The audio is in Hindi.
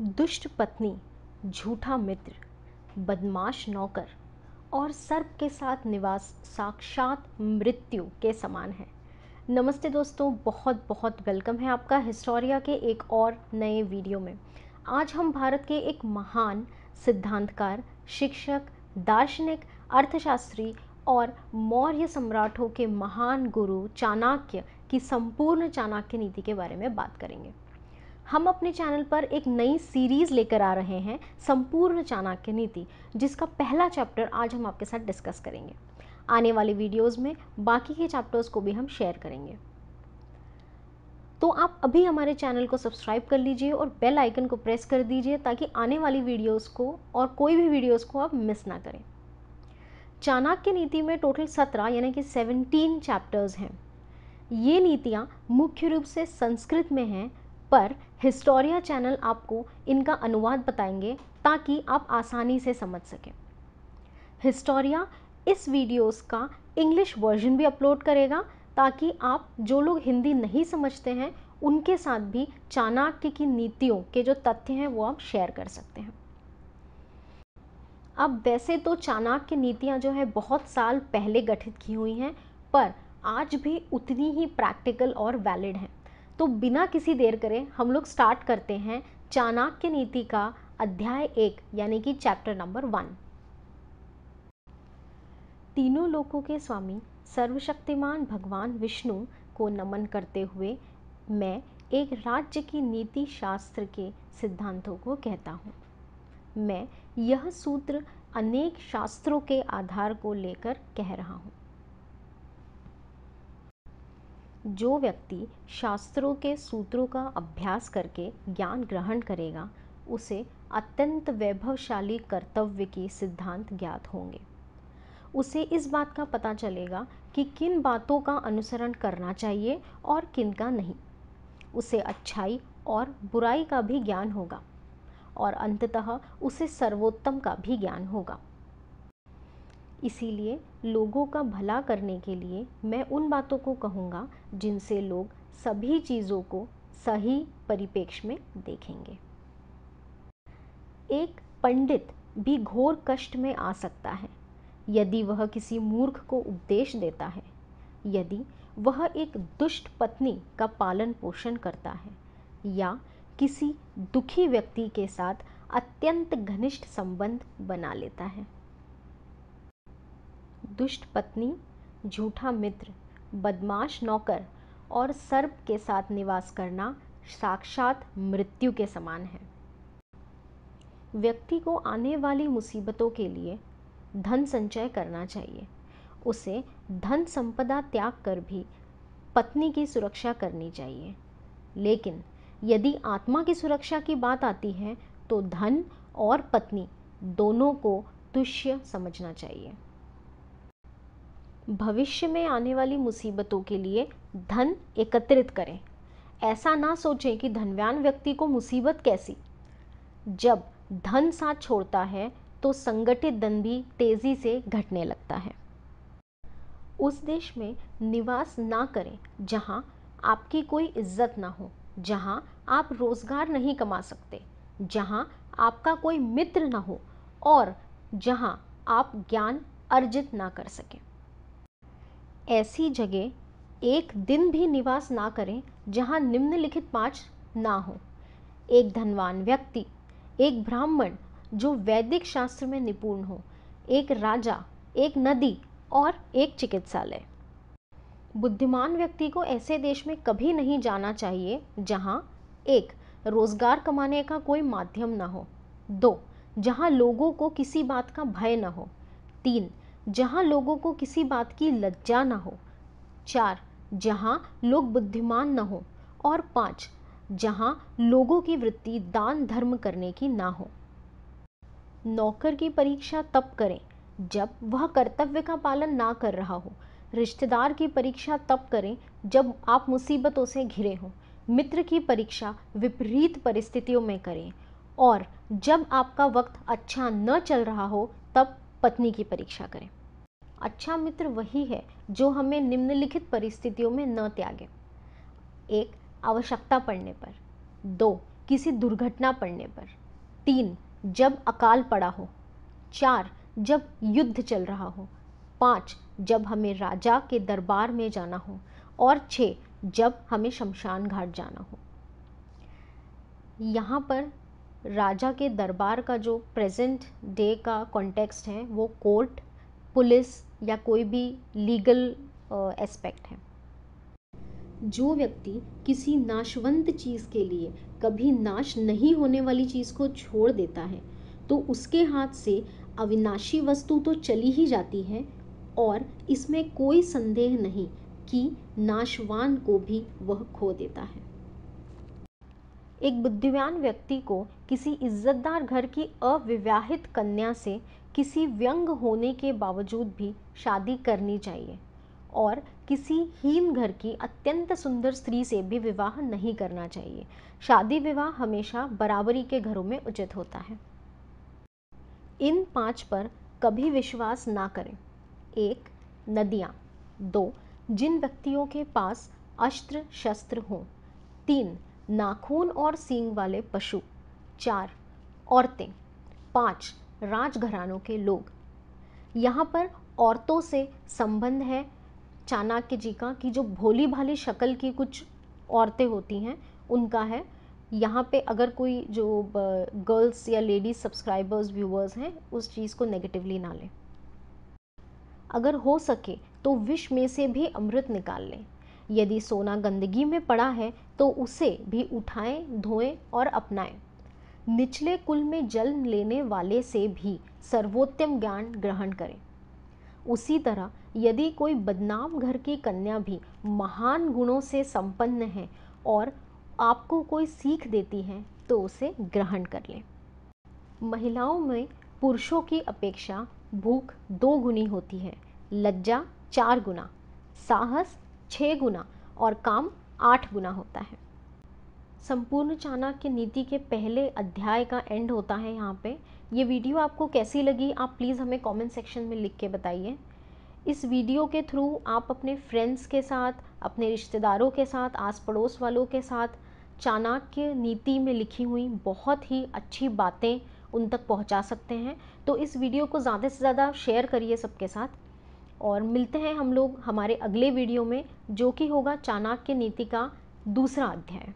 दुष्ट पत्नी झूठा मित्र बदमाश नौकर और सर्प के साथ निवास साक्षात मृत्यु के समान है नमस्ते दोस्तों बहुत बहुत वेलकम है आपका हिस्टोरिया के एक और नए वीडियो में आज हम भारत के एक महान सिद्धांतकार शिक्षक दार्शनिक अर्थशास्त्री और मौर्य सम्राटों के महान गुरु चाणक्य की संपूर्ण चाणक्य नीति के बारे में बात करेंगे हम अपने चैनल पर एक नई सीरीज़ लेकर आ रहे हैं संपूर्ण चाणक्य नीति जिसका पहला चैप्टर आज हम आपके साथ डिस्कस करेंगे आने वाले वीडियोस में बाकी के चैप्टर्स को भी हम शेयर करेंगे तो आप अभी हमारे चैनल को सब्सक्राइब कर लीजिए और बेल आइकन को प्रेस कर दीजिए ताकि आने वाली वीडियोस को और कोई भी वीडियोस को आप मिस ना करें चाणक्य नीति में टोटल सत्रह यानी कि सेवनटीन चैप्टर्स हैं ये नीतियाँ मुख्य रूप से संस्कृत में हैं पर हिस्टोरिया चैनल आपको इनका अनुवाद बताएंगे ताकि आप आसानी से समझ सकें हिस्टोरिया इस वीडियोस का इंग्लिश वर्जन भी अपलोड करेगा ताकि आप जो लोग हिंदी नहीं समझते हैं उनके साथ भी चाणक्य की नीतियों के जो तथ्य हैं वो आप शेयर कर सकते हैं अब वैसे तो चाणक्य नीतियाँ जो है बहुत साल पहले गठित की हुई हैं पर आज भी उतनी ही प्रैक्टिकल और वैलिड हैं तो बिना किसी देर करें हम लोग स्टार्ट करते हैं चाणक्य नीति का अध्याय एक यानी कि चैप्टर नंबर वन तीनों लोकों के स्वामी सर्वशक्तिमान भगवान विष्णु को नमन करते हुए मैं एक राज्य की नीति शास्त्र के सिद्धांतों को कहता हूँ मैं यह सूत्र अनेक शास्त्रों के आधार को लेकर कह रहा हूँ जो व्यक्ति शास्त्रों के सूत्रों का अभ्यास करके ज्ञान ग्रहण करेगा उसे अत्यंत वैभवशाली कर्तव्य के सिद्धांत ज्ञात होंगे उसे इस बात का पता चलेगा कि किन बातों का अनुसरण करना चाहिए और किन का नहीं उसे अच्छाई और बुराई का भी ज्ञान होगा और अंततः उसे सर्वोत्तम का भी ज्ञान होगा इसीलिए लोगों का भला करने के लिए मैं उन बातों को कहूँगा जिनसे लोग सभी चीज़ों को सही परिपेक्ष में देखेंगे एक पंडित भी घोर कष्ट में आ सकता है यदि वह किसी मूर्ख को उपदेश देता है यदि वह एक दुष्ट पत्नी का पालन पोषण करता है या किसी दुखी व्यक्ति के साथ अत्यंत घनिष्ठ संबंध बना लेता है दुष्ट पत्नी झूठा मित्र बदमाश नौकर और सर्प के साथ निवास करना साक्षात मृत्यु के समान है व्यक्ति को आने वाली मुसीबतों के लिए धन संचय करना चाहिए उसे धन संपदा त्याग कर भी पत्नी की सुरक्षा करनी चाहिए लेकिन यदि आत्मा की सुरक्षा की बात आती है तो धन और पत्नी दोनों को तुष्य समझना चाहिए भविष्य में आने वाली मुसीबतों के लिए धन एकत्रित करें ऐसा ना सोचें कि धनवान व्यक्ति को मुसीबत कैसी जब धन साथ छोड़ता है तो संगठित धन भी तेज़ी से घटने लगता है उस देश में निवास ना करें जहां आपकी कोई इज्जत ना हो जहां आप रोज़गार नहीं कमा सकते जहां आपका कोई मित्र ना हो और जहां आप ज्ञान अर्जित ना कर सकें ऐसी जगह एक दिन भी निवास ना करें जहाँ निम्नलिखित पांच ना हो एक धनवान व्यक्ति एक ब्राह्मण जो वैदिक शास्त्र में निपुण हो एक राजा एक नदी और एक चिकित्सालय बुद्धिमान व्यक्ति को ऐसे देश में कभी नहीं जाना चाहिए जहाँ एक रोजगार कमाने का कोई माध्यम ना हो दो जहाँ लोगों को किसी बात का भय न हो तीन जहाँ लोगों को किसी बात की लज्जा न हो चार जहाँ लोग बुद्धिमान न हो और पाँच जहाँ लोगों की वृत्ति दान धर्म करने की ना हो नौकर की परीक्षा तब करें जब वह कर्तव्य का पालन ना कर रहा हो रिश्तेदार की परीक्षा तब करें जब आप मुसीबतों से घिरे हों मित्र की परीक्षा विपरीत परिस्थितियों में करें और जब आपका वक्त अच्छा न चल रहा हो तब पत्नी की परीक्षा करें अच्छा मित्र वही है जो हमें निम्नलिखित परिस्थितियों में न त्यागे एक आवश्यकता पड़ने पर दो किसी दुर्घटना पड़ने पर तीन जब अकाल पड़ा हो चार जब युद्ध चल रहा हो पाँच जब हमें राजा के दरबार में जाना हो और छः जब हमें शमशान घाट जाना हो यहाँ पर राजा के दरबार का जो प्रेजेंट डे का कॉन्टेक्स्ट है वो कोर्ट पुलिस या कोई भी लीगल एस्पेक्ट है जो व्यक्ति किसी नाशवंत चीज़ के लिए कभी नाश नहीं होने वाली चीज़ को छोड़ देता है तो उसके हाथ से अविनाशी वस्तु तो चली ही जाती है और इसमें कोई संदेह नहीं कि नाशवान को भी वह खो देता है एक बुद्धिमान व्यक्ति को किसी इज्जतदार घर की अविवाहित कन्या से किसी व्यंग होने के बावजूद भी शादी करनी चाहिए और किसी हीन घर की अत्यंत सुंदर स्त्री से भी विवाह नहीं करना चाहिए शादी विवाह हमेशा बराबरी के घरों में उचित होता है इन पांच पर कभी विश्वास ना करें एक नदियाँ दो जिन व्यक्तियों के पास अस्त्र शस्त्र हों तीन नाखून और सींग वाले पशु चार औरतें पाँच राजघरानों के लोग यहाँ पर औरतों से संबंध है चाणक्य जी का कि जो भोली भाली शक्ल की कुछ औरतें होती हैं उनका है यहाँ पे अगर कोई जो गर्ल्स या लेडीज़ सब्सक्राइबर्स व्यूअर्स हैं उस चीज़ को नेगेटिवली ना लें अगर हो सके तो विष में से भी अमृत निकाल लें यदि सोना गंदगी में पड़ा है तो उसे भी उठाएं धोएं और अपनाएं निचले कुल में जन्म लेने वाले से भी सर्वोत्तम ज्ञान ग्रहण करें उसी तरह यदि कोई बदनाम घर की कन्या भी महान गुणों से संपन्न है और आपको कोई सीख देती है तो उसे ग्रहण कर लें महिलाओं में पुरुषों की अपेक्षा भूख दो गुनी होती है लज्जा चार गुना साहस छः गुना और काम आठ गुना होता है संपूर्ण चाणक्य नीति के पहले अध्याय का एंड होता है यहाँ पे ये वीडियो आपको कैसी लगी आप प्लीज़ हमें कमेंट सेक्शन में लिख के बताइए इस वीडियो के थ्रू आप अपने फ्रेंड्स के साथ अपने रिश्तेदारों के साथ आस पड़ोस वालों के साथ चाणक्य नीति में लिखी हुई बहुत ही अच्छी बातें उन तक पहुँचा सकते हैं तो इस वीडियो को ज़्यादा से ज़्यादा शेयर करिए सबके साथ और मिलते हैं हम लोग हमारे अगले वीडियो में जो कि होगा चाणक्य नीति का दूसरा अध्याय